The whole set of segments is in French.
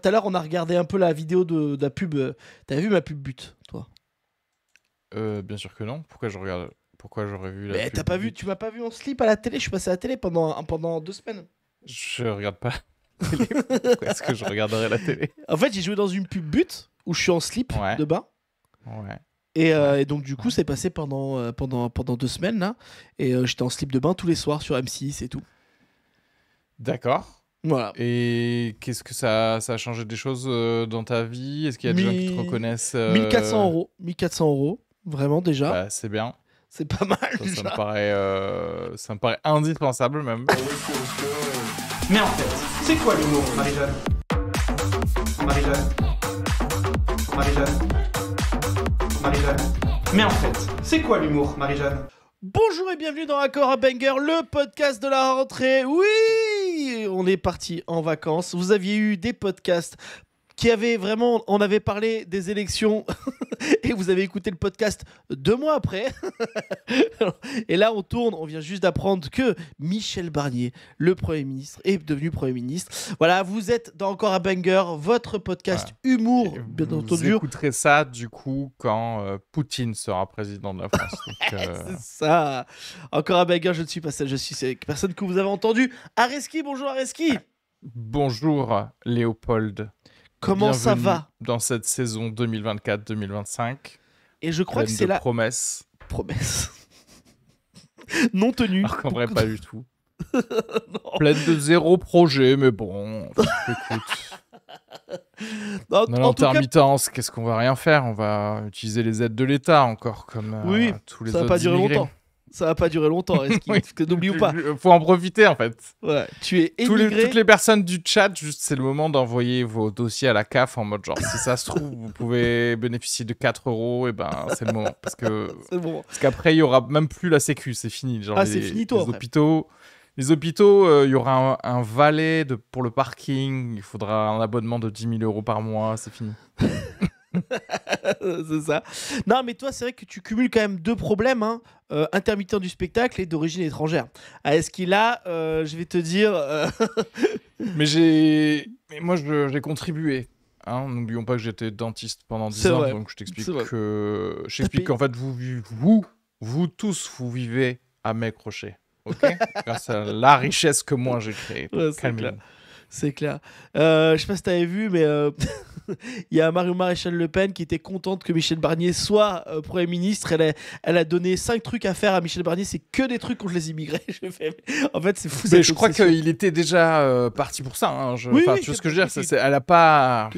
Tout à l'heure, on a regardé un peu la vidéo de, la pub. T'as vu ma pub but, toi euh, Bien sûr que non. Pourquoi je regarde Pourquoi j'aurais vu la Mais t'as pas vu Tu m'as pas vu en slip à la télé Je suis passé à la télé pendant, pendant deux semaines. Je regarde pas. Pourquoi est-ce que je regarderais la télé En fait, j'ai joué dans une pub but où je suis en slip de bain euh, Et, donc du coup, c'est passé pendant, euh, pendant, pendant deux semaines là. Et j'étais en slip de bain tous les soirs sur M6 et tout. D'accord. Et qu'est-ce que ça, a changé des choses euh, dans ta vie Est-ce qu'il y a des gens qui te reconnaissent 1400 euh, euros. 1400 euros, vraiment déjà. Bah, c'est bien. C'est pas mal. Ça, me paraît, euh, ça me paraît indispensable même. Mais en fait, c'est quoi l'humour, Marie-Jeanne Marie-Jeanne Marie-Jeanne Marie-Jeanne Mais en fait, c'est quoi l'humour, Marie-Jeanne Bonjour et bienvenue dans Accor à Banger, le podcast de la rentrée. Oui, on est parti en vacances. Vous aviez eu des podcasts qui avait vraiment, on avait parlé des élections et vous avez écouté le podcast deux mois après. et là, on tourne, on vient juste d'apprendre que Michel Barnier, le Premier ministre, est devenu Premier ministre. Voilà, vous êtes dans encore un banger, votre podcast humour, bien entendu. Vous écouterez ça du coup quand euh, Poutine sera président de la France. Euh, C'est ça. Encore un banger, je ne suis pas celle je suis avec personne que vous avez entendu. Areski, bonjour Areski. Bonjour Léopold. Comment ça va Dans cette saison 2024-2025. Et je crois que c'est la promesse. Promesse. non tenue. Alors vrai, pas du tout. pleine de zéro projet, mais bon. Écoute. Non, non, l'intermittence, qu'est-ce qu'on va rien faire On va utiliser les aides de l'État encore, comme euh, tous les autres. Ça va pas durer longtemps ça va pas durer longtemps, hein, oui. pas. Faut en profiter en fait. Ouais. tu es émigré. toutes les personnes du chat, juste c'est le moment d'envoyer vos dossiers à la CAF en mode genre si ça se trouve vous pouvez bénéficier de 4 euros, et eh ben c'est le moment parce que bon. parce qu'après il y aura même plus la Sécu, c'est fini. ah c'est fini toi. Les hôpitaux. Les hôpitaux, euh, il y aura un, valet de, pour le parking, il faudra un abonnement de 10 000 euros par mois, c'est fini. c'est ça. Non, mais toi, c'est vrai que tu cumules quand même deux problèmes hein, euh, intermittent du spectacle et d'origine étrangère. Ah, est-ce qu'il a, euh, je vais te dire. Euh, mais j'ai. Moi, j'ai contribué. Hein. N'oublions pas que j'étais dentiste pendant 10 ans, donc je t'explique que. Je t'explique qu'en fait, vous, vous, vous tous, vous vivez à mes crochets. OK Grâce à la richesse que moi j'ai créée. Ouais, c'est clair. Euh, je sais pas si t'avais vu, mais euh, il y a Mario Maréchal Le Pen qui était contente que Michel Barnier soit euh, Premier ministre. Elle a, elle a donné cinq trucs à faire à Michel Barnier. C'est que des trucs contre les immigrés. Je En fait, c'est fou. je crois qu'il était déjà euh, parti pour ça. Hein. Je... Oui, ce que je veux dire c'est, Elle a pas.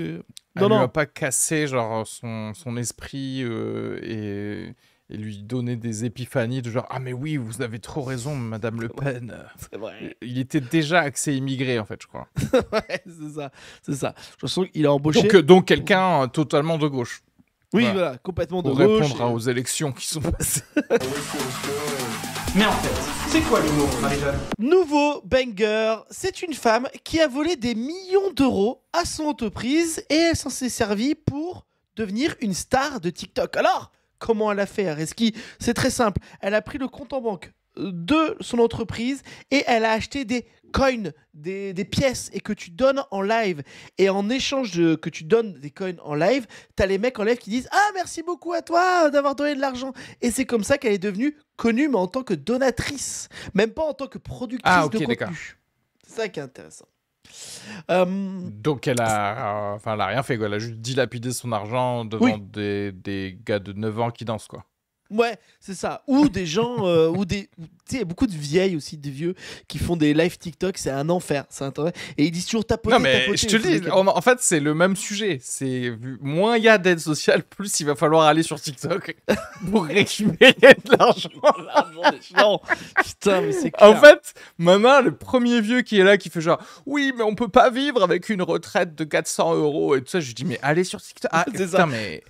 Elle a pas cassé genre, son, son esprit et et lui donner des épiphanies de genre Ah, mais oui, vous avez trop raison, Madame Le Pen. C'est vrai. Il était déjà axé immigré, en fait, je crois. ouais, c'est ça. C'est ça. Je façon qu'il a embauché. Donc, euh, donc quelqu'un euh, totalement de gauche. Oui, voilà, complètement de gauche. Pour répondre aux élections qui sont passées. Mais en fait, c'est quoi l'humour, Marie-Jeanne Nouveau banger, c'est une femme qui a volé des millions d'euros à son entreprise et elle s'en est servie pour devenir une star de TikTok. Alors, Comment elle a fait, Reski C'est très simple. Elle a pris le compte en banque euh, de son entreprise et elle a acheté des coins, des, pièces et que tu donnes en live. Et en échange de, que tu donnes des coins en live, t'as les mecs en live qui disent Ah, merci beaucoup à toi d'avoir donné de l'argent. Et c'est comme ça qu'elle est devenue connue, mais en tant que donatrice, même pas en tant que productrice ah, de contenu. C'est ça qui est intéressant. Euh, Donc elle a, euh, enfin, elle a rien fait, quoi. elle a juste dilapidé son argent devant des, des, gars de 9 ans qui dansent. quoi. Ouais, c'est ça. Ou des gens, euh, ou des. Tu sais, il y a beaucoup de vieilles aussi, des vieux, qui font des live TikTok, c'est un enfer. C'est intéressant. Et ils disent toujours tapoter. Non, mais je te le dis, en, fait, c'est le même sujet. C'est Moins il y a d'aide sociale, plus il va falloir aller sur TikTok pour récupérer de l'argent. non, putain, mais c'est En fait, maman, le premier vieux qui est là, qui fait genre, oui, mais on peut pas vivre avec une retraite de 400 euros et tout ça, je dis, mais allez sur TikTok. Ah, putain, mais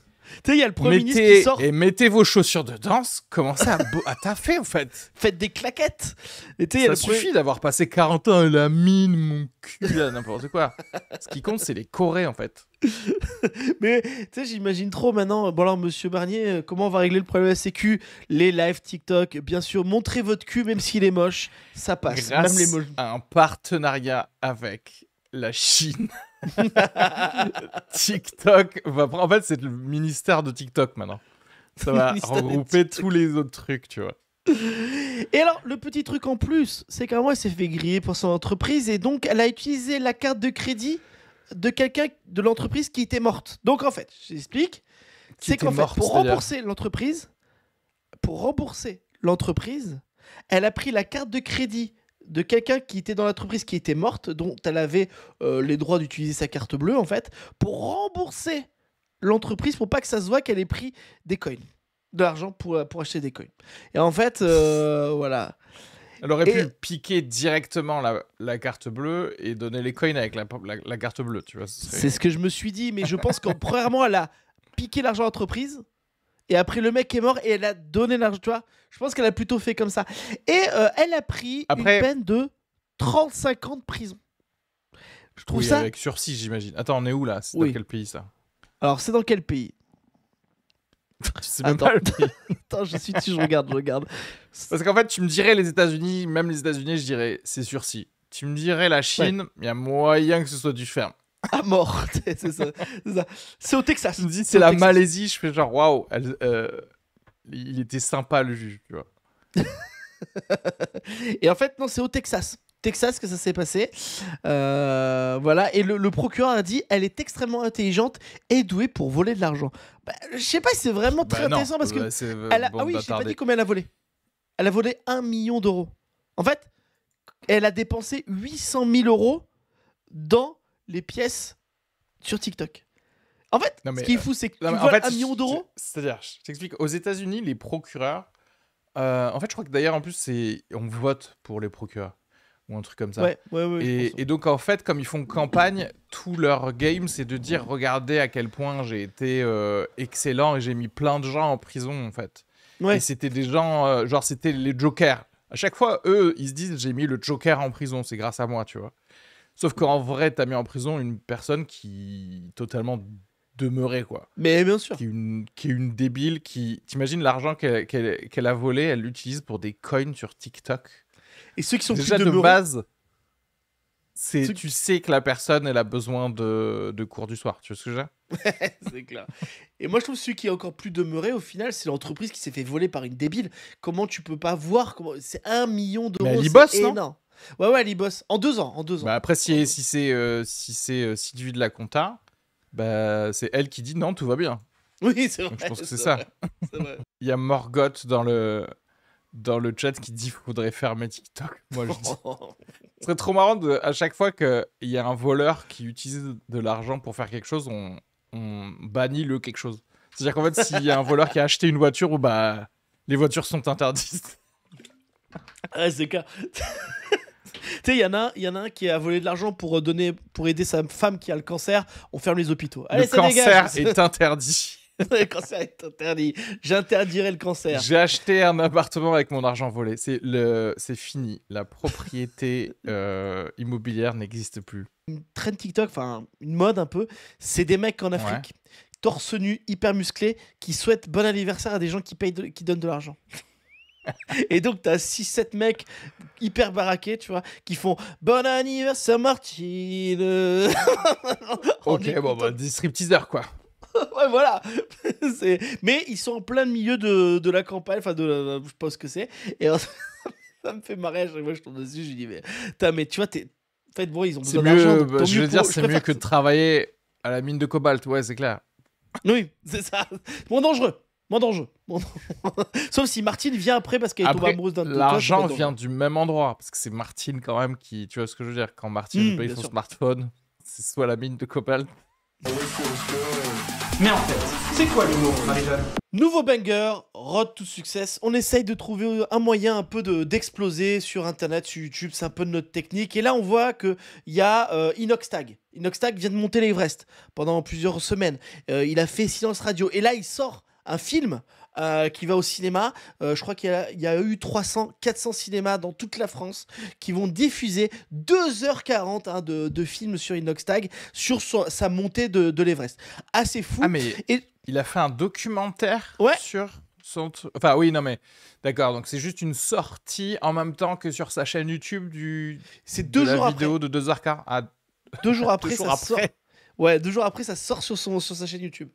il y a le Premier qui sort. Et mettez vos chaussures de danse, commencez à, à taffer, en fait. Faites des claquettes. Et Ça suffit d'avoir passé 40 ans à la mine, mon cul, n'importe quoi. Ce qui compte, c'est les Corées, en fait. Mais tu sais, j'imagine trop maintenant. Euh, bon, alors, monsieur Barnier, euh, comment on va régler le problème de la Sécu Les lives TikTok, bien sûr, montrez votre cul, même s'il est moche, ça passe. même les moches. un partenariat avec la Chine. TikTok va En fait, c'est le ministère de TikTok maintenant. Ça va regrouper tous les autres trucs, tu vois. Et alors, le petit truc en plus, c'est qu'à moi, elle s'est fait griller pour son entreprise et donc elle a utilisé la carte de crédit de quelqu'un de l'entreprise qui était morte. Donc en fait, j'explique, c'est qu'en fait, pour rembourser l'entreprise, pour rembourser l'entreprise, elle a pris la carte de crédit de quelqu'un qui était dans l'entreprise qui était morte, dont elle avait euh, les droits d'utiliser sa carte bleue en fait, pour rembourser l'entreprise pour pas que ça se voit qu'elle ait pris des coins, de l'argent pour, euh, pour acheter des coins. Et en fait, euh, voilà. Elle aurait pu piquer directement la, carte bleue et donner les coins avec la, la, carte bleue, tu vois. C'est ce, que je me suis dit, mais je pense qu'en premièrement, elle a piqué l'argent à l'entreprise et après, le mec est mort et elle a donné l'argent. Tu vois, je pense qu'elle a plutôt fait comme ça. Et euh, elle a pris une peine de 35 ans de prison. Je trouve Oui, ça. avec sursis, j'imagine. Attends, on est où là C'est dans quel pays ça Alors, c'est dans quel pays sais même pas Attends, je suis dessus, je regarde, je regarde. Parce qu'en fait, tu me dirais les États-Unis, même les États-Unis, je dirais c'est sursis. Tu me dirais la Chine, il y a moyen que ce soit du ferme. à mort. c'est ça. C'est au Texas. c'est la Malaisie. Je fais genre, waouh, euh, il était sympa le juge, tu vois. et en fait, non, c'est au Texas. Texas que ça s'est passé. Euh, voilà. Et le, procureur a dit elle est extrêmement intelligente et douée pour voler de l'argent. Bah, je sais pas si c'est vraiment bah très intéressant parce que. Bah, euh, ah oui, je pas dit combien elle a volé. Elle a volé un million d'euros. En fait, elle a dépensé 800 000 euros dans les pièces sur TikTok. En fait, ce qui est euh, c'est que en fait, un million d'euros. C'est-à-dire, je t'explique, aux États-Unis, les procureurs. Euh, en fait, je crois que d'ailleurs, en plus, on vote pour les procureurs ou un truc comme ça. et, donc, en fait, comme ils font campagne, tout leur game, c'est de dire regardez à quel point j'ai été euh, excellent et j'ai mis plein de gens en prison, en fait. Et c'était des gens, genre, c'était les jokers. À chaque fois, eux, ils se disent j'ai mis le joker en prison, c'est grâce à moi, tu vois. Sauf qu'en vrai, t'as mis en prison une personne qui totalement demeurait quoi. Mais bien sûr. Qui est une, débile qui. T'imagines l'argent qu'elle a volé, elle l'utilise pour des coins sur TikTok. Et ceux qui sont déjà plus de, de base, c'est tu sais que la personne elle a besoin de, cours du soir. Tu vois ce que j'ai c'est clair. Et moi, je trouve celui qui est encore plus demeuré, au final, c'est l'entreprise qui s'est fait voler par une débile. Comment tu peux pas voir comment... C'est un million d'euros. Mais elle y bosse, non Ouais, ouais, elle y bosse. En deux ans, en deux ans. Bah, après, si, euh, si c'est euh, si de la Compta, bah, c'est elle qui dit non, tout va bien. Oui, c'est vrai. je pense que c'est ça. Vrai, Il y a Morgoth dans le dans le chat qui dit faudrait fermer TikTok. Moi, je dis. Ce serait trop marrant de, à chaque fois qu'il y a un voleur qui utilise de l'argent pour faire quelque chose, on, on bannit le quelque chose. C'est-à-dire qu'en fait, s'il y a un voleur qui a acheté une voiture, bah, les voitures sont interdites. Ah, c'est clair. tu sais, il y en a, y en a un qui a volé de l'argent pour euh, donner, pour aider sa femme qui a le cancer. On ferme les hôpitaux. le cancer est interdit. le cancer est interdit. J'interdirai le cancer. J'ai acheté un appartement avec mon argent volé. C'est le, c'est fini. La propriété euh, immobilière n'existe plus. Une trend TikTok, enfin une mode un peu, c'est des mecs en Afrique, torse nu, hyper musclé, qui souhaitent bon anniversaire à des gens qui payent, qui donnent de l'argent. Et donc, t'as 6-7 mecs hyper baraqués, tu vois, qui font Bon anniversaire, Martine Ok, bon, bah, des stripteasers quoi. ouais, voilà. Mais ils sont en plein milieu de, de la campagne, enfin, de je sais pas ce que c'est. Et ça me fait marrer je dessus. Je dis, mais, mais tu vois, t'es. En fait, bon, ils ont besoin d'argent. Bah, je veux dire, c'est mieux que de travailler à la mine de cobalt, ouais, c'est clair. Oui, c'est ça. Moins dangereux. Moins d'enjeux. Sauf si Martine vient après parce qu'elle tombée amoureuse d'un L'argent vient du même endroit parce que c'est Martine quand même qui. Tu vois ce que je veux dire Quand Martine hmm, paye son smartphone, c'est soit la mine de cobalt. Mais en fait, c'est quoi l'humour, marie Nouveau banger, road tout succès. On essaye de trouver un moyen un peu d'exploser sur Internet, sur YouTube, c'est un peu de notre technique. Et là, on voit qu'il y a euh, Inoxtag. Inoxtag vient de monter l'Everest pendant plusieurs semaines. Euh, il a fait Silence Radio. Et là, il sort un film euh, qui va au cinéma. Euh, je crois qu'il y, a eu 300, 400 cinémas dans toute la France qui vont diffuser 2h40 hein, de, films sur Inox Tag sur sa montée de, de l'Everest. Assez fou. Ah, mais Et... il a fait un documentaire sur son. Enfin, oui, non, mais d'accord. Donc, c'est juste une sortie en même temps que sur sa chaîne YouTube du. C'est deux de jours la vidéo de 2h40. Ah, deux jours après, ça Sort... Ouais, deux jours après, ça sort sur, son, sur sa chaîne YouTube.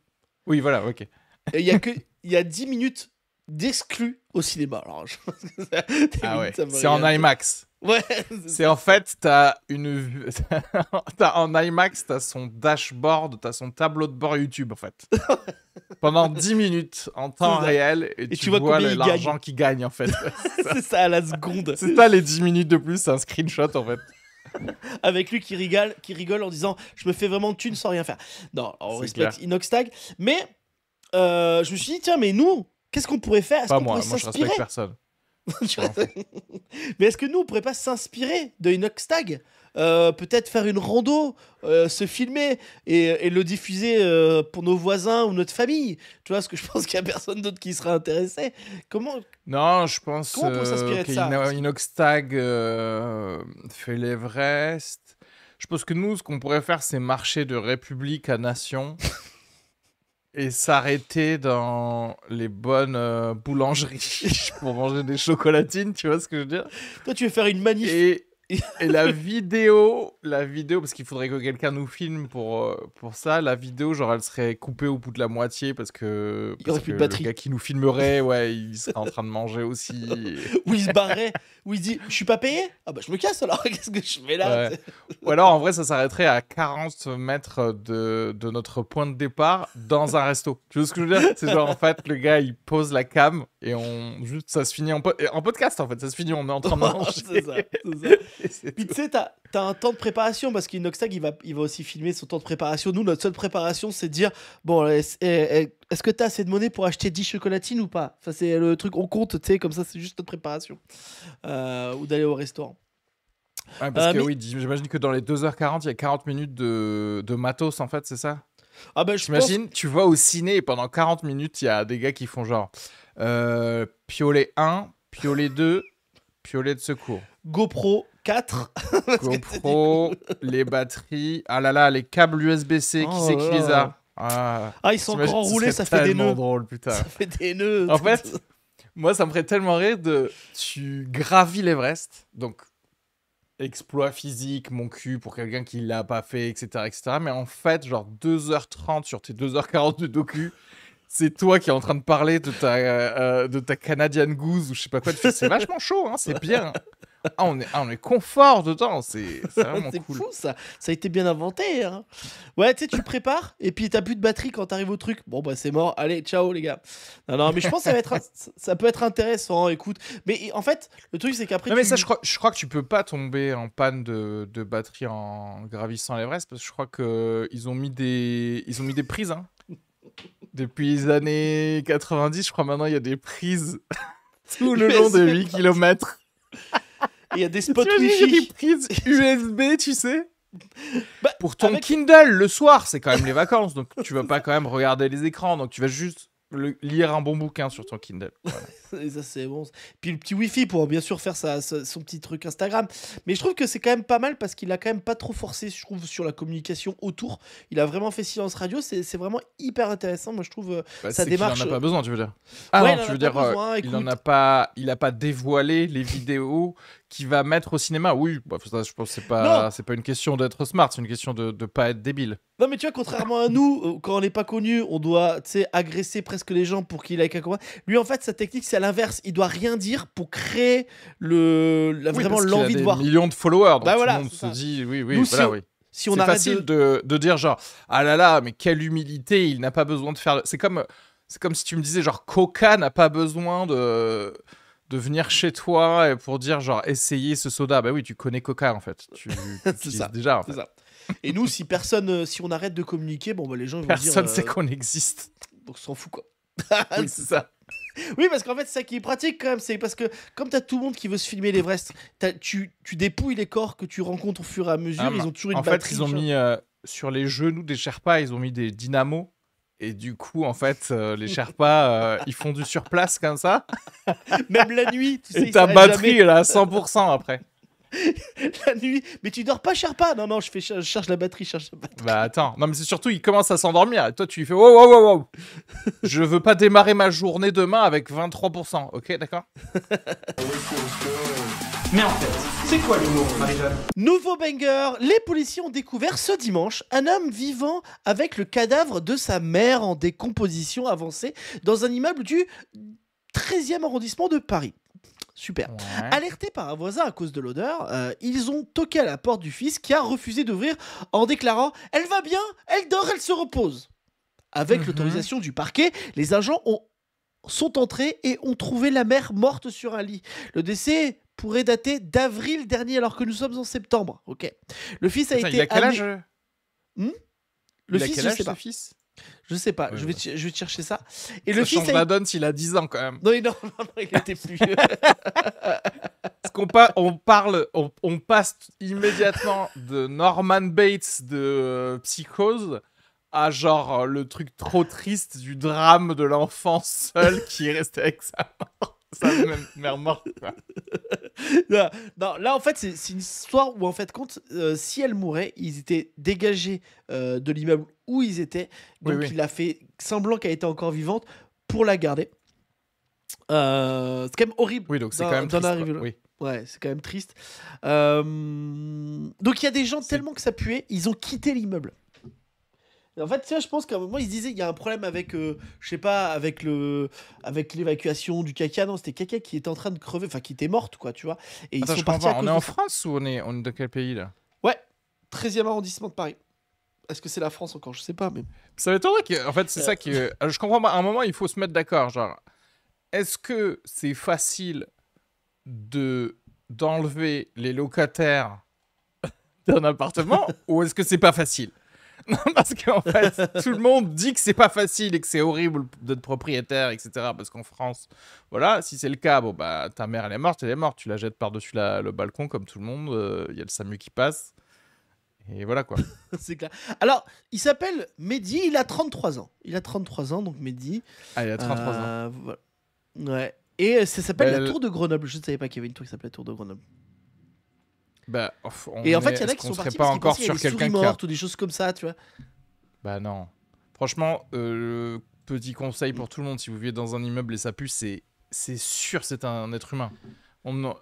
Oui, voilà, ok il y a que il y a 10 minutes d'exclus au cinéma. Alors, ah ouais. C'est en IMAX. Ouais. C'est en fait, t'as une, en IMAX, t'as son dashboard, t'as son tableau de bord YouTube en fait. Pendant 10 minutes en temps réel et, tu, vois, l'argent qui gagne en fait. c'est ça à la seconde. C'est pas les 10 minutes de plus, c'est un screenshot en fait. Avec lui qui rigole, qui rigole en disant je me fais vraiment thune sans rien faire. Non, on respecte Inoxtag, mais euh, je me suis dit, tiens, mais nous, qu'est-ce qu'on pourrait faire Pas moi, moi je respecte personne. mais est-ce que nous, on pourrait pas s'inspirer de euh, Peut-être faire une rando, euh, se filmer et, le diffuser pour nos voisins ou notre famille. Tu vois, ce que je pense qu'il n'y a personne d'autre qui serait intéressé. Comment Non, je pense que on s'inspirer de ça fait l'Everest. Je pense que nous, ce qu'on pourrait faire, c'est marcher de république à nation. et s'arrêter dans les bonnes euh, boulangeries pour manger des chocolatines, tu vois ce que je veux dire Toi, tu veux faire une manif et la vidéo, la vidéo, parce qu'il faudrait que quelqu'un nous filme pour, euh, pour ça, la vidéo, genre, elle serait coupée au bout de la moitié parce que. Parce il Le gars qui nous filmerait, ouais, il serait en train de manger aussi. ou il se barrait, ou il dit Je suis pas payé Ah bah je me casse alors, qu'est-ce que je fais là Ou alors en vrai, ça s'arrêterait à 40 mètres de, de notre point de départ dans un resto. Tu vois ce que je veux dire C'est genre, en fait, le gars, il pose la cam et on. Juste, ça se finit en, en podcast en fait, ça se finit, on est en train de manger. c'est ça, c'est ça. tu sais, t'as as un temps de préparation parce qu'Inoxtag, il va, il va aussi filmer son temps de préparation. Nous, notre seule préparation, c'est de dire bon, est-ce que que t'as assez de monnaie pour acheter 10 chocolatines ou pas Ça, c'est le truc, on compte, tu sais, comme ça, c'est juste notre préparation. Euh, ou d'aller au restaurant. parce euh, que oui, j'imagine que dans les 2h40, il y a 40 minutes de, de matos, en fait, c'est ça ah ben, J'imagine, tu vois au ciné pendant 40 minutes, il y a des gars qui font genre euh, piolet 1, piolet 2, piolet de secours. GoPro, 4 GoPro, les batteries. Ah là là, les câbles USB-C, qui oh c'est qui les a ah. ah, ils sont encore enroulés, ça fait des nœuds. Ça fait des nœuds. En fait, moi, ça me ferait tellement rire de. Tu gravis l'Everest, donc exploit physique, mon cul pour quelqu'un qui l'a pas fait, etc., etc. Mais en fait, genre 2h30 sur tes 2h40 de docu, c'est toi qui est en train de parler de ta, euh, euh, de ta Canadian Goose ou je sais pas quoi. C'est vachement chaud, hein, c'est bien. Ah, on est, ah, on est confort dedans, c'est vraiment cool. fou ça, ça a été bien inventé. Hein. Ouais, tu sais, tu prépares et puis t'as plus de batterie quand t'arrives au truc. Bon bah c'est mort, allez, ciao les gars. Non, non, mais je pense que ça, va être, ça peut être intéressant, écoute. Mais en fait, le truc c'est qu'après. Non, mais ça, je crois, que tu peux pas tomber en panne de, de batterie en gravissant l'Everest parce que je crois qu'ils euh, ont, mis des, ils ont mis des prises. Hein. Depuis les années 90, je crois maintenant, il y a des prises tout le long de 8 km. Il y a des spots wi des prises USB, tu sais. Bah, pour ton Kindle, le soir, c'est quand même les vacances, donc tu vas pas quand même regarder les écrans, donc tu vas juste lire un bon bouquin sur ton Kindle. Voilà. ça, c'est bon. Puis le petit Wi-Fi pour bien sûr faire son petit truc Instagram. Mais je trouve que c'est quand même pas mal parce qu'il a quand même pas trop forcé, je trouve, sur la communication autour. Il a vraiment fait silence radio. C'est vraiment hyper intéressant. Moi, je trouve euh, bah, sa démarche. Il n'en a pas euh. besoin, tu veux dire Ah non, tu veux dire, euh, il en a pas, il a pas dévoilé les vidéos qui va mettre au cinéma. Oui, bah, ça, je pense que c'est pas, c'est pas une question d'être smart, c'est une question de ne pas être débile. Non, mais tu vois, contrairement à nous, euh, quand on n'est pas connu, on doit agresser presque les gens pour qu'il ait un Lui, en fait, sa technique, c'est à l'inverse. Il doit rien dire pour créer le, vraiment l'envie de voir. millions de followers. Donc bah, tout le monde se dit, oui, oui, voilà, si oui. c'est facile de... De, de... dire genre ah là là mais quelle humilité il n'a pas besoin de faire c'est comme c'est comme si tu me disais genre Coca n'a pas besoin de de venir chez toi pour dire genre essayer ce soda. Ben oui, tu connais Coca en fait. Tu, ça, déjà. ça. Et nous, si personne, euh, si on arrête de communiquer, bon bah les gens vont dire. Personne euh, sait qu'on existe. Donc s'en fout quoi. oui, c'est ça. Oui, parce qu'en fait, c'est ça qui est pratique quand même. C'est parce que, comme t'as tout le monde qui veut se filmer l'Everest, tu, tu dépouilles les corps que tu rencontres au fur et à mesure. Ah, ils ont toujours une En fait, ils ont mis euh, sur les genoux des Sherpas, ils ont mis des dynamos et du coup, en fait, euh, les Sherpas, euh, ils font du surplace comme ça. Même la nuit, tu sais. Et ta batterie, elle est à 100% après. la nuit. Mais tu dors pas, Sherpa Non, non, je, fais, je la batterie, je charge la batterie. Bah attends, non, mais c'est surtout, il commence à s'endormir. toi, tu lui fais wow, wow, wow, wow. je veux pas démarrer ma journée demain avec 23%. Ok, d'accord Mais en fait, c'est quoi l'humour, marie Nouveau banger Les policiers ont découvert ce dimanche un homme vivant avec le cadavre de sa mère en décomposition avancée dans un immeuble du 13e arrondissement de Paris. Super. Alertés par un voisin à cause de l'odeur, euh, ils ont toqué à la porte du fils qui a refusé d'ouvrir en déclarant Elle va bien, elle dort, elle se repose. Avec mhm. l'autorisation du parquet, les agents ont, sont entrés et ont trouvé la mère morte sur un lit. Le décès pourrait dater d'avril dernier alors que nous sommes en septembre. Ok. Le fils a été. Il a quel âge euh hmm le fils, a fils je sais pas, je, vais, bah. je vais chercher ça. Et le fils. a... s'il a 10 ans quand même. Non, il était plus vieux. qu'on on parle, on, on, passe immédiatement de Norman Bates de euh, Psychose à genre euh, le truc trop triste du drame de l'enfant seul qui est resté avec sa mort ça morte, Non, là, en fait, c'est une histoire où, en fait, compte, euh, si elle mourait, ils étaient dégagés euh, de l'immeuble où ils étaient. Donc, il a fait semblant qu'elle était encore vivante pour la garder. Euh, c'est quand même horrible. Oui, donc c'est quand même triste. Oui. Ouais, c'est quand même triste. donc, il y a des gens tellement que ça puait, ils ont quitté l'immeuble. En fait, je pense qu'à un moment, il se disait il y a un problème avec, euh, je sais pas, avec le, avec l'évacuation du caca. Non, c'était caca qui était en train de crever, enfin qui était morte, quoi, tu vois. Et on est en France ou on est, on est de quel pays là Ouais, 13e arrondissement de Paris. Est-ce que c'est la France encore Je sais pas, mais. Ça m'étonnerait que. En fait, c'est euh. ça qui. Euh, ah, je comprends pas. À un moment, il faut se mettre d'accord. Genre, est-ce que c'est facile de d'enlever les locataires d'un appartement ou est-ce que c'est pas facile parce qu'en fait, tout le monde dit que c'est pas facile et que c'est horrible d'être propriétaire, etc. Parce qu'en France, voilà, si c'est le cas, bon, bah, ta mère, elle est morte, elle est morte. Tu la jettes par-dessus le balcon, comme tout le monde. Euh, il y a le SAMU qui passe. Et voilà quoi. c'est clair. Alors, il s'appelle Mehdi, il a 33 ans. Il a 33 ans, donc Mehdi. Ah, il a 33 ans. Euh, ouais. Et euh, ça s'appelle bah, la Tour de Grenoble. Je ne savais pas qu'il y avait une tour qui s'appelait la Tour de Grenoble. Bah, et en fait, il y en a qui sont partis pas encore sur quelqu'un ou des choses comme ça, tu vois. Bah non. Franchement, euh, petit conseil pour tout le monde, si vous vivez dans un immeuble et ça pue, c'est c'est sûr c'est un être humain. On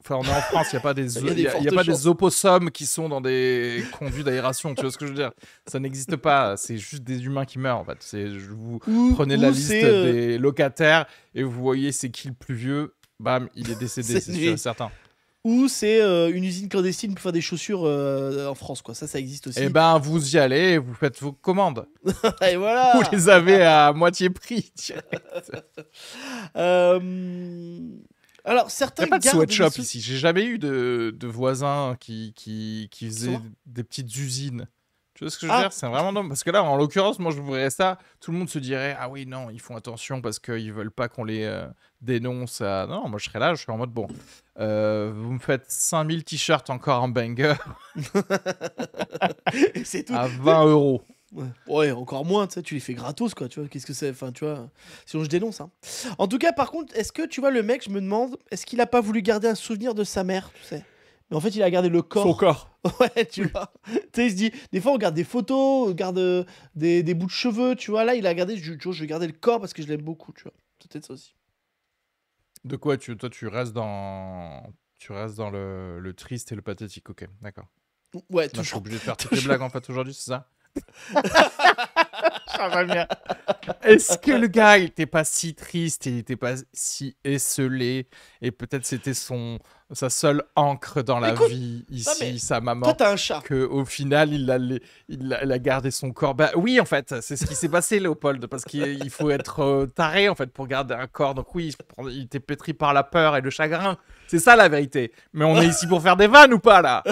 Enfin, on est en France, il n'y a pas des, y a, pas des opossums qui sont dans des conduits d'aération, tu vois ce que je veux dire Ça n'existe pas, c'est juste des humains qui meurent en fait. C'est, vous prenez la liste des euh, locataires et vous voyez c'est qui le plus vieux, bam, il est décédé, c'est sûr certain ou c'est euh, une usine clandestine pour faire des chaussures euh, en France, quoi. Ça, ça existe aussi. Eh ben, vous y allez, vous faites vos commandes. et voilà. Vous les avez à moitié prix. Euh, alors, certains. Il n'y ici. J'ai jamais eu de, voisins qui, qui, qui faisaient des petites usines. Tu vois ce que je veux ah. dire C'est vraiment dommage. Parce que là, en l'occurrence, moi, je voudrais ça. Tout le monde se dirait Ah oui, non, ils font attention parce qu'ils veulent pas qu'on les euh, dénonce. Non, moi, je serais là, je suis en mode Bon, euh, vous me faites 5000 t-shirts encore en banger. c'est tout. À 20 euros. Ouais. encore moins, tu sais, tu les fais gratos, quoi, tu vois, qu'est-ce que c'est, enfin, tu vois, sinon je dénonce, hein. En tout cas, par contre, est-ce que, tu vois, le mec, je me demande, est-ce qu'il a pas voulu garder un souvenir de sa mère, tu sais mais en fait, il a gardé le corps. Son corps. Ouais, tu vois. tu sais, il se dit, des fois, on garde des photos, on garde euh, des, des bouts de cheveux, tu vois. Là, il a gardé, je, je vais le corps parce que je l'aime beaucoup, tu vois. Peut-être ça aussi. De quoi tu, Toi, tu restes dans, tu restes dans le, le triste et le pathétique, ok, d'accord. Ouais, toujours. Bah, je suis obligé de faire toutes les blagues, en fait, aujourd'hui, c'est ça va bien. Est-ce que le gars, il était pas si triste, il était pas si esselé, et peut-être c'était son sa seule ancre dans la vie ici, sa maman. Toi, un chat. Que au final, il a, gardé son corps. Bah, oui, en fait, c'est ce qui s'est passé, Léopold, parce qu'il faut être euh, taré en fait pour garder un corps. Donc oui, il était pétri par la peur et le chagrin. C'est ça la vérité. Mais on est ici pour faire des vannes ou pas là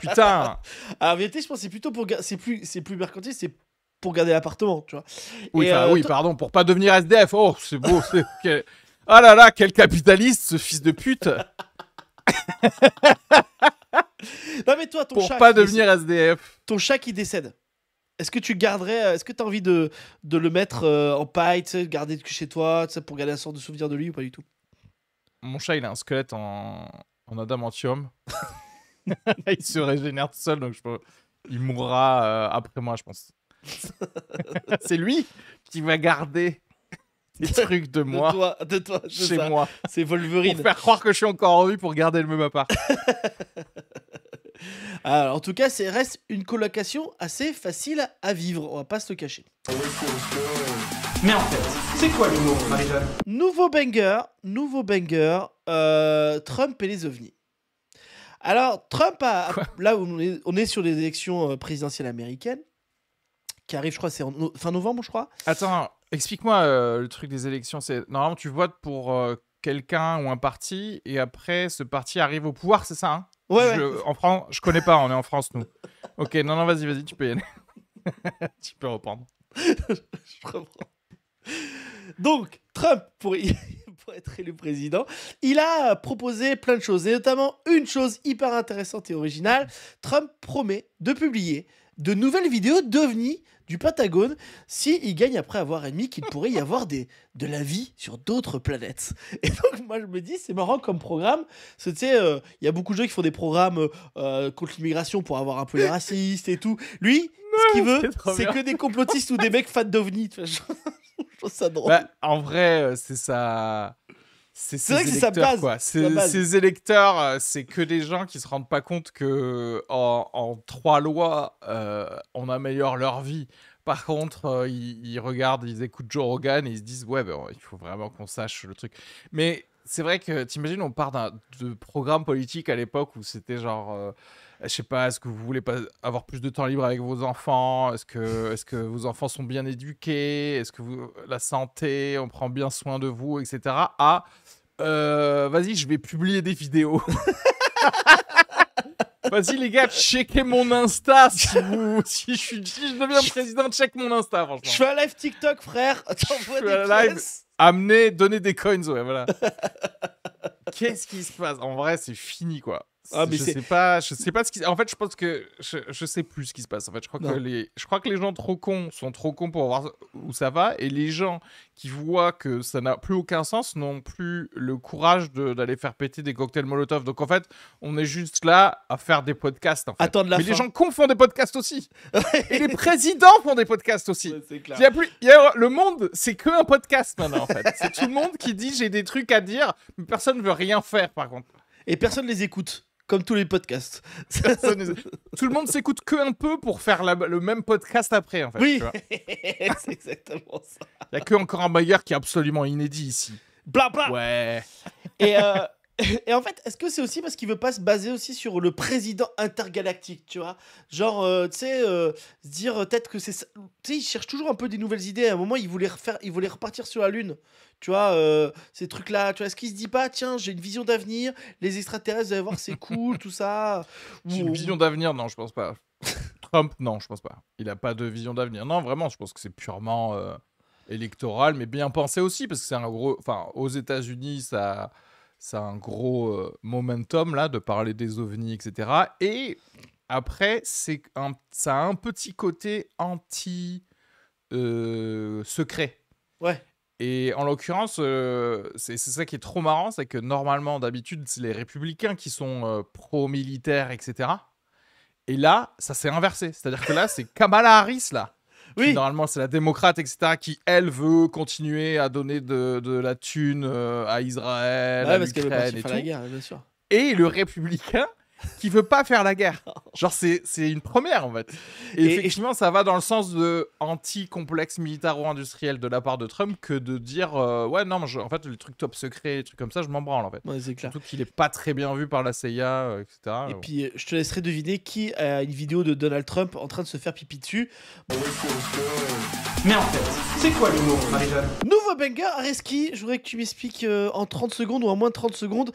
Putain. Alors, vérité, ah, je pense c'est plutôt pour c'est plus c'est plus mercantile, c'est pour garder l'appartement, tu vois. Oui, euh, oui pardon, pour pas devenir SDF. Oh, c'est beau. Oh Ah là là, quel capitaliste, ce fils de pute. non mais toi, ton pour pas devenir SDF. Ton chat qui décède. Est-ce que tu garderais, euh, est-ce que tu as envie de, de le mettre euh, en paille, garder de garder chez toi, pour garder un sort de souvenir de lui ou pas du tout Mon chat, il a un squelette en, en adamantium. il se régénère tout seul, donc je il mourra après moi, je pense. c'est lui qui va garder Les trucs de moi. De toi, chez moi. C'est Wolverine. Pour faire croire que je suis encore en vie pour garder le même appart. Alors, ah, en tout cas, c'est reste une colocation assez facile à vivre, on va pas se le cacher. Mais en fait, c'est quoi le marie Nouveau banger, nouveau banger, euh, Trump et les ovnis. Alors, Trump a. là, on on est sur les élections euh, présidentielles américaines qui arrive, je crois, c'est fin novembre, je crois. Attends, explique-moi euh, le truc des élections. C'est normalement tu votes pour euh, quelqu'un ou un parti et après ce parti arrive au pouvoir, c'est ça hein ouais, je, En France, je connais pas. On est en France nous. ok, non, non, vas-y, vas-y, tu peux y aller. tu peux reprendre. je reprends. Donc, Trump, pour, pour être élu président, il a proposé plein de choses, et notamment une chose hyper intéressante et originale. Trump promet de publier de nouvelles vidéos d'OVNI du Patagone si il gagne après avoir admis qu'il pourrait y avoir des, de la vie sur d'autres planètes. Et donc moi je me dis c'est marrant comme programme. Tu sais, il euh, y a beaucoup de gens qui font des programmes euh, contre l'immigration pour avoir un peu les racistes et tout. Lui, ce qu'il veut, c'est que des complotistes ou des mecs fans d'OVNI. je, ça drôle. Bah, en vrai, euh, c'est ça c'est vrai que électeurs, base, quoi. électeurs, euh, c'est que des gens qui se rendent pas compte que euh, en, trois lois, euh, on améliore leur vie. Par contre, ils, regardent, ils écoutent Joe Rogan et ils se disent ouais, ben, il faut vraiment qu'on sache le truc. Mais c'est vrai que t'imagines, on part de programme politique à l'époque où c'était genre, euh, je sais pas, est-ce que vous voulez pas avoir plus de temps libre avec vos enfants Est-ce que, est que vos enfants sont bien éduqués Est-ce que vous, la santé, on prend bien soin de vous, etc. Ah, euh, vas-y, je vais publier des vidéos. Vas-y les gars, checkez mon Insta si, je suis si deviens président, check mon Insta franchement. Je fais un live TikTok frère, Je fais un live, Amenez, donnez des coins ouais voilà. Qu'est-ce qui se passe En vrai, c'est fini quoi. Ah, je sais pas, je sais pas ce qui. En fait, je pense que je, sais plus ce qui se passe. En fait, je crois que les, je crois que les gens trop cons sont trop cons pour voir où ça va, et les gens qui voient que ça n'a plus aucun sens n'ont plus le courage d'aller faire péter des cocktails Molotov. Donc en fait, on est juste là à faire des podcasts. Attendre mais les gens cons font des podcasts aussi, et les présidents font des podcasts aussi. Il y a plus, le monde, c'est que un podcast maintenant. En fait, c'est tout le monde qui dit j'ai des trucs à dire, mais personne veut rien faire par contre. Et personne les écoute comme tous les podcasts. Tout le monde s'écoute que un peu pour faire le même podcast après, en fait. Oui, c'est exactement ça. Il n'y a que encore un bagarre qui est absolument inédit ici. Bla bla. Ouais. Euh, et, en fait, est-ce que c'est aussi parce qu'il veut pas se baser aussi sur le président intergalactique, tu vois Genre, euh, tu sais, euh, se dire peut-être que c'est, tu sais, il cherche toujours un peu des nouvelles idées. À un moment, il voulait refaire, il voulait repartir sur la lune tu vois, euh, ces trucs-là. Tu vois, est-ce qu'il se dit pas, tiens, j'ai une vision d'avenir, les extraterrestres, vous allez voir, c'est cool, tout ça. J'ai une vision d'avenir, non, je pense pas. Trump, non, je pense pas. Il a pas de vision d'avenir. Non, vraiment, je pense que c'est purement euh, électoral, mais bien pensé aussi, parce que c'est un gros. Enfin, aux États-Unis, ça ça a un gros euh, momentum là de parler des ovnis, etc. Et après, c'est un, ça a un petit côté anti secret. Ouais. Et en l'occurrence, c'est ça qui est trop marrant, c'est que normalement, d'habitude, c'est les républicains qui sont pro-militaires, etc. Et là, ça s'est inversé. C'est-à-dire que là, c'est Kamala Harris, là. Oui. Qui, normalement, c'est la démocrate, etc., qui, elle, veut continuer à donner de, de la thune à Israël, bah à l'Ukraine et La guerre, bien sûr. Et le républicain, qui veut pas faire la guerre. Genre, c'est, une première, en fait. Et, effectivement, ça va dans le sens de anti-complexe militaro-industriel de la part de Trump que de dire euh, Ouais, non, en fait, les trucs top secret, les trucs comme ça, je m'en branle, en fait. Surtout qu'il est pas très bien vu par la CIA, etc. Euh, et puis, euh, je te laisserai deviner qui a une vidéo de Donald Trump en train de se faire pipi dessus. Mais en fait, c'est quoi le nouveau Nouveau banger, Areski, je voudrais que tu m'expliques en 30 secondes ou en moins de 30 secondes,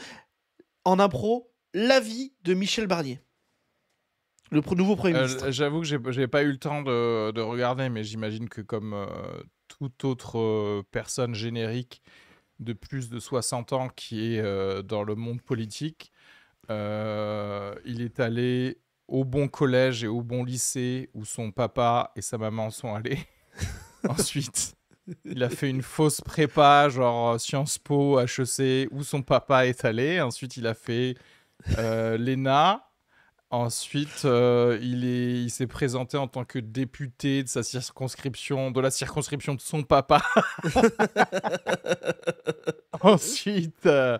en impro, l'avis de Michel Barnier, le nouveau Premier euh, ministre. Euh, j'avoue que n'ai pas eu le temps de, regarder, mais j'imagine que comme euh, toute autre personne générique de plus de 60 ans qui est dans le monde politique, il est allé au bon collège et au bon lycée où son papa et sa maman sont allés. Ensuite, il a fait une fausse prépa, genre Sciences Po, HEC, où son papa est allé. Ensuite, il a fait euh, Lena. Ensuite, euh, il est, il s'est présenté en tant que député de sa circonscription, de la circonscription de son papa. ensuite, euh,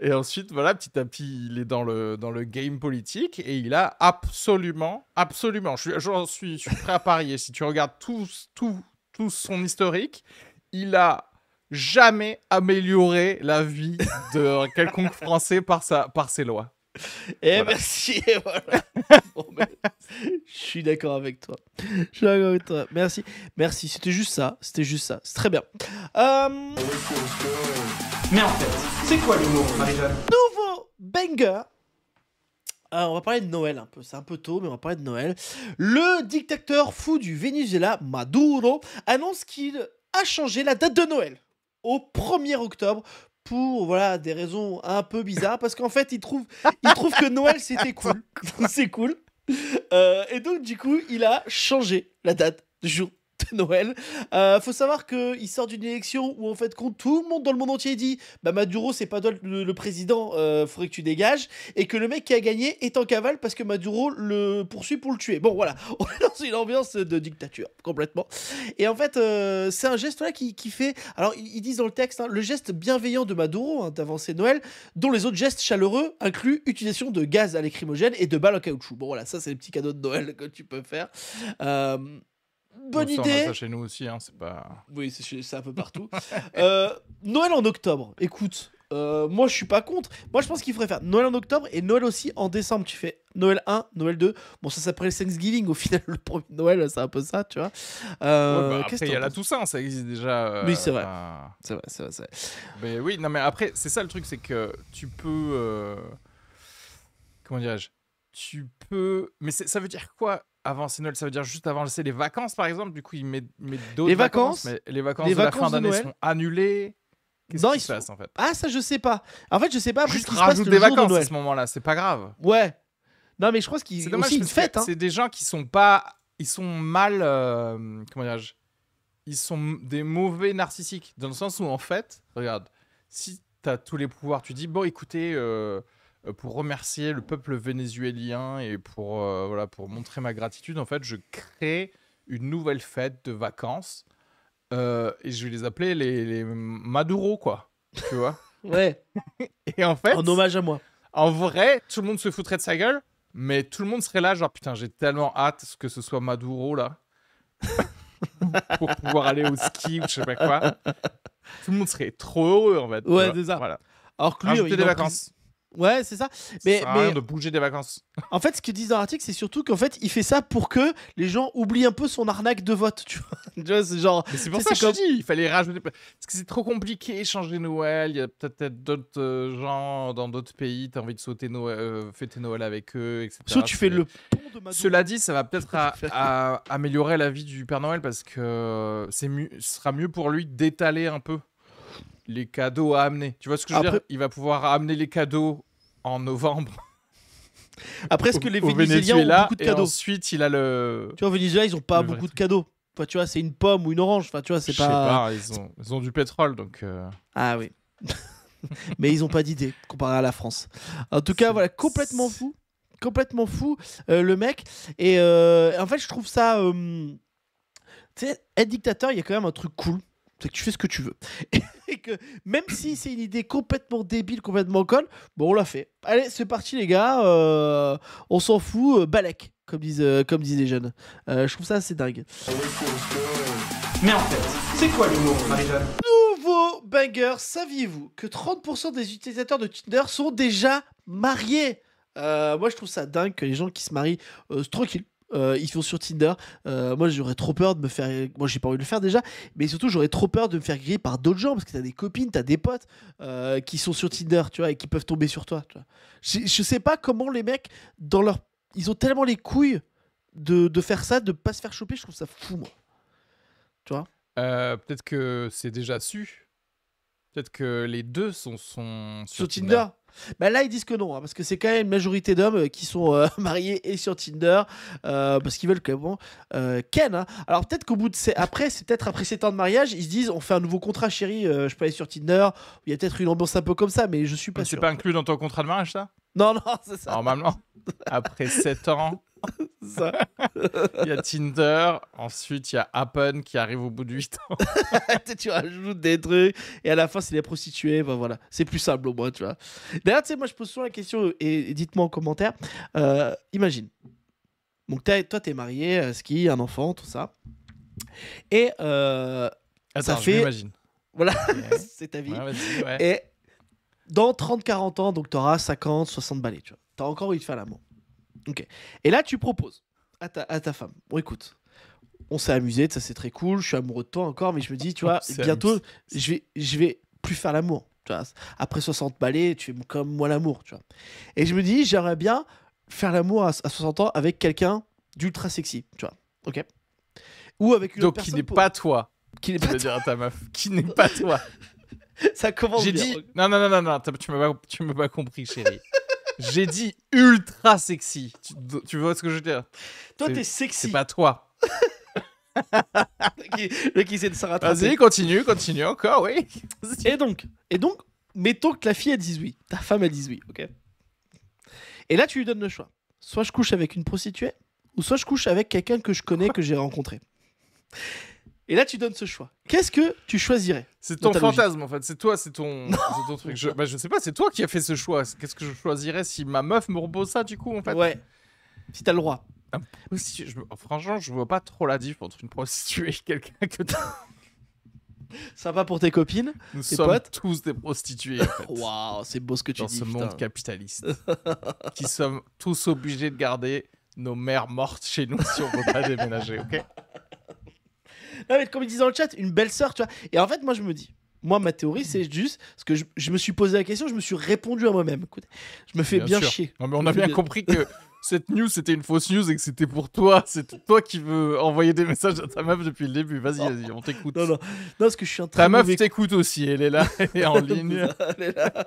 et ensuite, voilà, petit à petit, il est dans le, dans le game politique et il a absolument, absolument, je, j'en suis, je suis prêt à parier. Si tu regardes tout, tout, tout son historique, il a jamais améliorer la vie de quelconque Français par, sa, par ses lois. Et eh, merci, voilà. Ben, je suis d'accord avec toi. Je suis d'accord avec toi. Merci, merci. C'était juste ça. C'était juste ça. C'est très bien. Euh, mais en fait, c'est quoi l'humour, Marie-Jeanne Nouveau banger. Ah, on va parler de Noël un peu, c'est un peu tôt, mais on va parler de Noël. Le dictateur fou du Venezuela, Maduro, annonce qu'il a changé la date de Noël au 1er octobre pour voilà des raisons un peu bizarres parce qu'en fait il trouve il trouve que Noël c'était cool c'est cool euh, et donc du coup il a changé la date du jour Noël. Euh, faut savoir qu'il sort d'une élection où en fait, quand tout le monde dans le monde entier dit Bah Maduro, c'est pas le, président, euh, faudrait que tu dégages, et que le mec qui a gagné est en cavale parce que Maduro le poursuit pour le tuer. Bon, voilà, on est dans une ambiance de dictature, complètement. Et en fait, euh, c'est un geste là qui, fait. Alors, ils disent dans le texte hein, le geste bienveillant de Maduro hein, d'avancer Noël, dont les autres gestes chaleureux incluent utilisation de gaz à lacrymogène et de balles en caoutchouc. Bon, voilà, ça, c'est le petit cadeau de Noël que tu peux faire. Euh, Bonne idée. Ça chez nous aussi, hein, c'est Oui, c'est un peu partout. Euh, Noël en octobre. Écoute, euh, moi je suis pas contre. Moi je pense qu'il faudrait faire Noël en octobre et Noël aussi en décembre. Tu fais Noël 1, Noël 2. Bon, ça s'appelle Thanksgiving au final. Le premier Noël, c'est un peu ça, tu vois. Euh, bah, après, il y a la Toussaint, ça existe déjà. oui, c'est vrai. C'est vrai, c'est vrai, Mais oui, non, mais après, c'est ça le truc, c'est que tu peux. Comment dirais-je Tu peux. Mais ça veut dire quoi avant Noël, ça veut dire juste avant les vacances par exemple. Du coup, il met, met d'autres vacances, les vacances les de la fin d'année sont annulées. Qu'est-ce qui se passe en fait Ah ça je sais pas. En fait je sais pas. juste ce se passe des vacances à ce moment-là, c'est pas grave. Ouais. Non mais je crois qu'ils. c'est une fête. Hein. C'est des gens qui sont pas, ils sont mal, euh, comment dirais-je Ils sont des mauvais narcissiques dans le sens où en fait, regarde, si t'as tous les pouvoirs, tu dis bon écoutez. Euh, euh, pour remercier le peuple vénézuélien et pour, euh, voilà, pour montrer ma gratitude, en fait, je crée une nouvelle fête de vacances euh, et je vais les appeler les, Maduro, quoi. Tu vois Ouais. et en fait. En hommage à moi. En vrai, tout le monde se foutrait de sa gueule, mais tout le monde serait là, genre putain, j'ai tellement hâte que ce soit Maduro là. pour pouvoir aller au ski ou je sais pas quoi. Tout le monde serait trop heureux en fait. Ouais, c'est ça. Voilà. Alors que lui, il des vacances. Ouais, c'est ça. Mais, ça sert rien de bouger des vacances. En fait, ce qu'ils disent dans l'article, c'est surtout qu'en fait, il fait ça pour que les gens oublient un peu son arnaque de vote. Tu vois, c'est genre. c'est pour ça que je dis, il fallait rajouter. Parce que c'est trop compliqué, changer Noël. Il y a peut-être d'autres euh, gens dans d'autres pays. T'as envie de sauter Noël, euh, fêter Noël avec eux, etc. Soit tu fais le Cela dit, ça va peut-être améliorer la vie du Père Noël parce que euh, c'est ce sera mieux pour lui d'étaler un peu les cadeaux à amener. Tu vois ce que je veux dire Il va pouvoir amener les cadeaux en novembre. Après, est-ce que les Vénézuéliens ont beaucoup de cadeaux et Ensuite, il a le. Tu vois, au Venezuela, ils ont pas beaucoup de cadeaux. Enfin, tu vois, c'est une pomme ou une orange. Enfin, tu vois, c'est pas. ils, ont... ils ont, du pétrole, donc. Euh. Ah oui. Mais ils ont pas d'idée comparé à la France. En tout cas, voilà, complètement fou, complètement fou euh, le mec. Et euh, en fait, je trouve ça. tu sais, être dictateur, il y a quand même un truc cool, c'est que tu fais ce que tu veux. Et que même si c'est une idée complètement débile, complètement conne, bon, on l'a fait. Allez, c'est parti, les gars. Euh, on s'en fout. Euh, Balek, comme disent, euh, comme disent les jeunes. je trouve ça assez dingue. Mais en fait, c'est quoi l'humour, Marie-Jeanne Nouveau banger, saviez-vous que 30% des utilisateurs de Tinder sont déjà mariés moi, je trouve ça dingue que les gens qui se marient euh, tranquille, euh, ils sont sur Tinder. Euh, moi, j'aurais trop peur de me faire. Moi, j'ai pas envie de le faire déjà, mais surtout, j'aurais trop peur de me faire griller par d'autres gens parce que t'as des copines, t'as des potes euh, qui sont sur Tinder, tu vois, et qui peuvent tomber sur toi. Je, sais pas comment les mecs, dans leur. Ils ont tellement les couilles de, de, faire ça, de pas se faire choper. Je trouve ça fou, moi. Tu vois Peut-être que c'est déjà su Peut-être que les deux sont, sur, Tinder. Bah, là, ils disent que non, hein, parce que c'est quand même une majorité d'hommes euh, qui sont euh, mariés et sur Tinder, euh, parce qu'ils veulent quand même Ken. Hein. Alors peut-être qu'au bout de ces... après, c'est peut-être après 7 ans de mariage, ils se disent on fait un nouveau contrat, chérie, je peux aller sur Tinder. Il y a peut-être une ambiance un peu comme ça, mais je suis pas mais C'est pas inclus dans ton contrat de mariage, ça Non, non, c'est ça. Normalement, après 7 ans. Il y a Tinder, ensuite il y a Happen qui arrive au bout de 8 ans. tu rajoutes des trucs, et à la fin c'est les prostituées, voilà, c'est plus simple au moins, tu vois. D'ailleurs, tu moi je pose souvent la question, et, dites-moi en commentaire, euh, imagine, donc toi t'es marié, euh, ski, un enfant, tout ça, et euh, Attends, ça fait... Voilà, c'est ta vie. Et dans 30-40 ans, donc t'auras 50, 60 balais, tu vois. T'as encore envie de faire l'amour. Ok. Et là, tu proposes à ta, femme. Bon, écoute, on s'est amusé, ça c'est très cool, je suis amoureux de toi encore, mais je me dis, tu vois, bientôt, je vais, je vais plus faire l'amour. Après 60 balais, tu es comme moi l'amour, tu vois. Et je me dis, j'aimerais bien faire l'amour à, 60 ans avec quelqu'un d'ultra sexy, tu vois. Ok. Ou avec une Donc, qui n'est pas toi. Qui n'est pas, dire à ta meuf. qui n'est pas toi. ça commence J'ai dit. Non, non, non, non, non tu m'as pas compris, chérie. J'ai dit ultra sexy. Tu, vois ce que je veux dire Toi, t'es sexy. C'est pas toi. le qui essaie de se rattraper. Vas-y, continue, continue encore, oui. Et donc, et donc, mettons que la fille a 18, ta femme a 18, ok Et là, tu lui donnes le choix. Soit je couche avec une prostituée, ou soit je couche avec quelqu'un que je connais, que j'ai rencontré. Et là, tu donnes ce choix. Qu'est-ce que tu choisirais C'est ton fantasme, en fait. C'est toi, c'est ton, truc. Je, bah, sais pas, c'est toi qui as fait ce choix. Qu'est-ce que je choisirais si ma meuf me repose ça, du coup, en fait Ouais. Si t'as le droit. Franchement, je, franchement, je vois pas trop la diff entre une prostituée et quelqu'un que t'as. Ça va pour tes copines Nous sommes tous des prostituées. En fait. Waouh, c'est beau ce que tu dis. Dans ce monde capitaliste, qui sommes tous obligés de garder nos mères mortes chez nous si on veut pas déménager, ok non, mais comme ils disent dans le chat, une belle sœur, tu vois. Et en fait, moi, je me dis, moi, ma théorie, c'est juste parce que je, me suis posé la question, je me suis répondu à moi-même. je me fais bien, chier. Non, mais on a bien compris que cette news, c'était une fausse news et que c'était pour toi. C'est toi qui veux envoyer des messages à ta meuf depuis le début. Vas-y, vas-y, on t'écoute. Non, non, non, ce que je suis en train Ta meuf t'écoute aussi, elle est là, elle est en ligne. elle est là.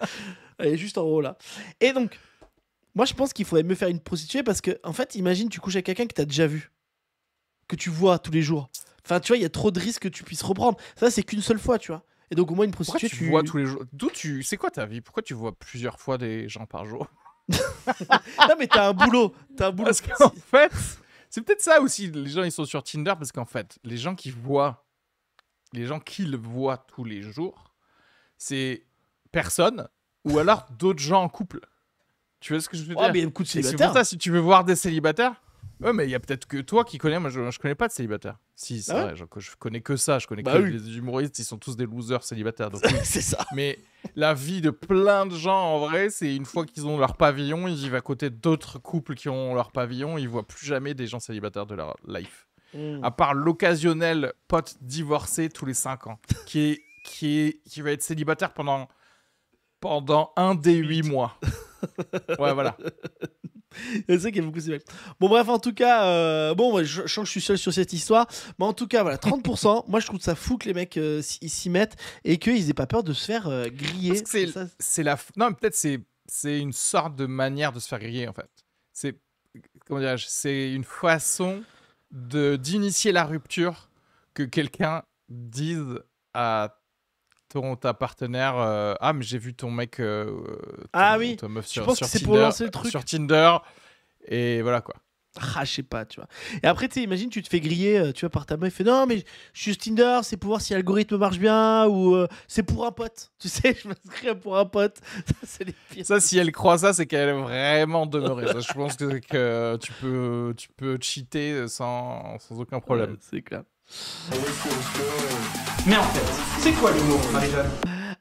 Elle est juste en haut, là. Et donc, moi, je pense qu'il faudrait mieux faire une prostituée parce que, en fait, imagine, tu couches avec quelqu'un que as déjà vu, que tu vois tous les jours. Enfin, tu vois, il y a trop de risques que tu puisses reprendre. Ça, c'est qu'une seule fois, tu vois. Et donc, au moins, une prostituée. Pourquoi tu, vois tous les jours D'où tu. C'est quoi ta vie Pourquoi tu vois plusieurs fois des gens par jour Non, mais t'as un boulot. T'as un boulot. Parce fait, c'est peut-être ça aussi. Les gens, ils sont sur Tinder parce qu'en fait, les gens qui voient. Les gens qu'ils voient tous les jours, c'est personne ou alors d'autres gens en couple. Tu vois ce que je veux dire Ah, mais écoute, C'est pour si tu veux voir des célibataires, Ouais, mais il y a peut-être que toi qui connais. Moi, je, connais pas de célibataire. Si, c'est ah vrai. Je, connais que ça. Je connais bah que les humoristes. Ils sont tous des losers célibataires. c'est ça. Mais la vie de plein de gens, en vrai, c'est une fois qu'ils ont leur pavillon, ils vivent à côté d'autres couples qui ont leur pavillon. Ils voient plus jamais des gens célibataires de leur life. Hmm. À part l'occasionnel pote divorcé tous les 5 ans, qui, est, qui, est, qui va être célibataire pendant, pendant un des 8 mois. Ouais, voilà. beaucoup Bon, bref, en tout cas, euh, bon, je, que je suis seul sur cette histoire, mais en tout cas, voilà, 30%. moi, je trouve ça fou que les mecs euh, s'y mettent et qu'ils aient pas peur de se faire euh, griller. C'est la. Non, peut-être c'est c'est une sorte de manière de se faire griller en fait. C'est comment C'est une façon de d'initier la rupture que quelqu'un dise à ton, ta partenaire. Euh, ah, mais j'ai vu ton mec. Euh, ah oui. sur, je pense que Tinder, pour lancer le truc. Sur Tinder. Et voilà quoi. Ah, je sais pas, tu vois. Et après, tu imagine, tu te fais griller, euh, tu vois, par ta meuf. Fait non, mais je suis Tinder, c'est pour voir si l'algorithme marche bien ou c'est pour un pote. Tu sais, je m'inscris pour un pote. Ça, c'est Ça, si elle croit ça, c'est qu'elle est vraiment demeurée. je pense que, tu peux, tu peux cheater sans, sans aucun problème. c'est clair. Ah mais en fait, c'est quoi l'humour, marie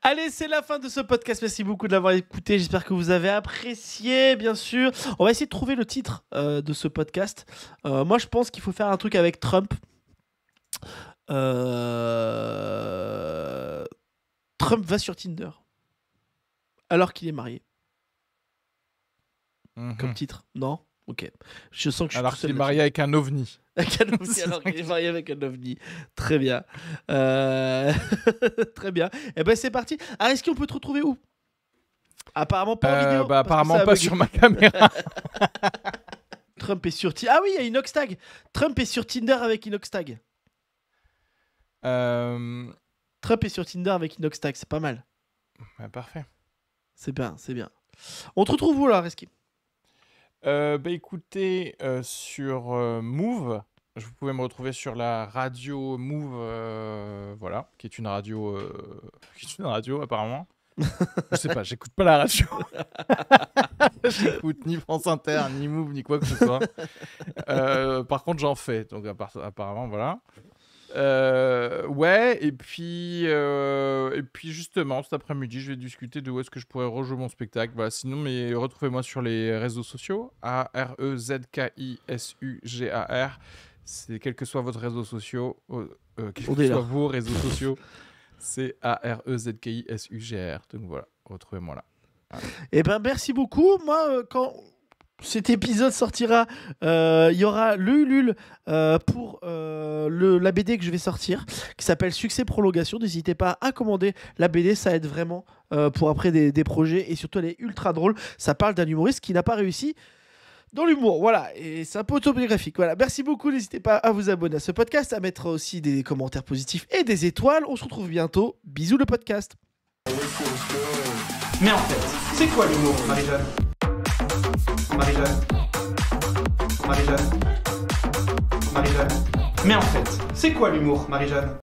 Allez, c'est la fin de ce podcast. Merci beaucoup de l'avoir écouté. J'espère que vous avez apprécié, bien sûr. On va essayer de trouver le titre euh, de ce podcast. Euh, moi, je pense qu'il faut faire un truc avec Trump. Euh, Trump va sur Tinder alors qu'il est marié. Mhm. Comme titre, non Ok. Je sens que alors qu'il est marié avec un ovni. avec un ovni. Très bien. Euh, très bien. Et eh ben c'est parti. Ah, est-ce qu'on peut te retrouver où Apparemment pas en euh, vidéo. Bah, apparemment pas sur ma caméra. Trump est sur Tinder. Ah oui, il y a Inox Tag. Trump est sur Tinder avec Inox Tag. Euh. Trump est sur Tinder avec Inox Tag, c'est pas mal. Bah, parfait. C'est bien, c'est bien. On te retrouve où là, Reski euh, bah écoutez, euh, sur euh, Move, je pouvais me retrouver sur la radio Move, voilà, qui est une radio, qui est une radio apparemment. je sais pas, j'écoute pas la radio. j'écoute ni France Inter, ni Move, ni quoi que ce soit. par contre, j'en fais, donc apparemment, voilà. Euh, ouais, et puis, euh, et puis justement, cet après-midi, je vais discuter de où est-ce que je pourrais rejouer mon spectacle. sinon, mais retrouvez-moi sur les réseaux sociaux, A-R-E-Z-K-I-S-U-G-A-R. E c'est quels que soit votre réseau sociaux, euh, euh, quels que soient vos réseaux sociaux, c'est a r e z k i s u g r Donc voilà, retrouvez-moi là. Eh ben merci beaucoup. Moi, quand cet épisode sortira. Euh, il y aura le euh, pour euh, le, la BD que je vais sortir, qui s'appelle Succès Prolongation. N'hésitez pas à commander la BD, ça aide vraiment pour après des, projets et surtout elle est ultra drôle. Ça parle d'un humoriste qui n'a pas réussi. Dans l'humour, voilà, et c'est un peu autobiographique. Voilà, merci beaucoup. N'hésitez pas à vous abonner à ce podcast, à mettre aussi des commentaires positifs et des étoiles. On se retrouve bientôt. Bisous le podcast. Mais en fait, c'est quoi l'humour, marie Marie-Jeanne, Marie-Jeanne, Marie-Jeanne. Mais en fait, c'est quoi l'humour, Marie-Jeanne